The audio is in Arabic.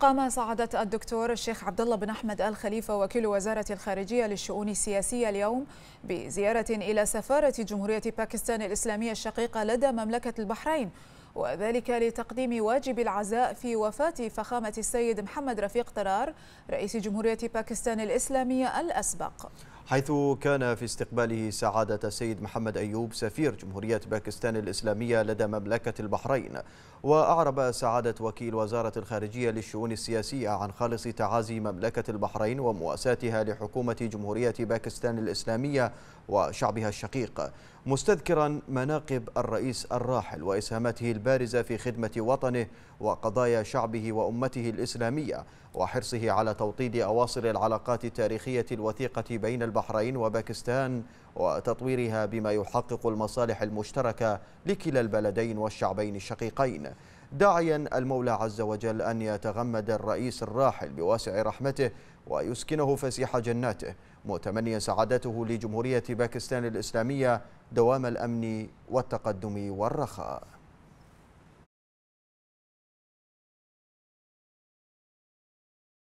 قام سعادة الدكتور الشيخ عبد الله بن أحمد الخليفة وكيل وزارة الخارجية للشؤون السياسية اليوم بزيارة إلى سفارة جمهورية باكستان الإسلامية الشقيقة لدى مملكة البحرين وذلك لتقديم واجب العزاء في وفاة فخامة السيد محمد رفيق طرار رئيس جمهورية باكستان الإسلامية الأسبق حيث كان في استقباله سعادة السيد محمد أيوب سفير جمهورية باكستان الإسلامية لدى مملكة البحرين وأعرب سعادة وكيل وزارة الخارجية للشؤون السياسية عن خالص تعازي مملكة البحرين ومواساتها لحكومة جمهورية باكستان الإسلامية وشعبها الشقيق مستذكرا مناقب الرئيس الراحل وإسهاماته البارزة في خدمة وطنه وقضايا شعبه وأمته الإسلامية وحرصه على توطيد أواصر العلاقات التاريخية الوثيقة بين البحرين وباكستان وتطويرها بما يحقق المصالح المشتركة لكلا البلدين والشعبين الشقيقين داعيا المولى عز وجل أن يتغمد الرئيس الراحل بواسع رحمته ويسكنه فسيح جناته متمنيا سعادته لجمهورية باكستان الإسلامية دوام الأمن والتقدم والرخاء